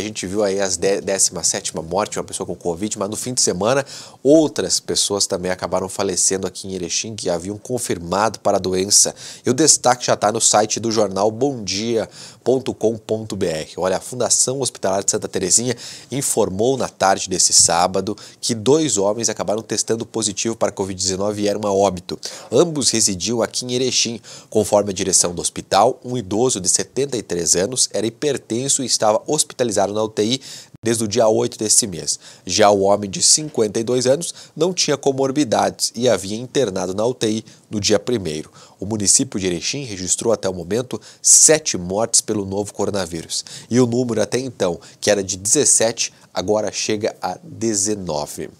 A gente viu aí a 17 morte, uma pessoa com Covid, mas no fim de semana outras pessoas também acabaram falecendo aqui em Erechim que haviam confirmado para a doença. E o destaque já está no site do jornal bomdia.com.br. Olha, a Fundação Hospitalar de Santa Terezinha informou na tarde desse sábado que dois homens acabaram testando positivo para Covid-19 e vieram a óbito. Ambos residiam aqui em Erechim. Conforme a direção do hospital, um idoso de 73 anos era hipertenso e estava hospitalizado internado na UTI desde o dia 8 deste mês. Já o homem de 52 anos não tinha comorbidades e havia internado na UTI no dia 1. O município de Erechim registrou até o momento sete mortes pelo novo coronavírus. E o número até então, que era de 17, agora chega a 19.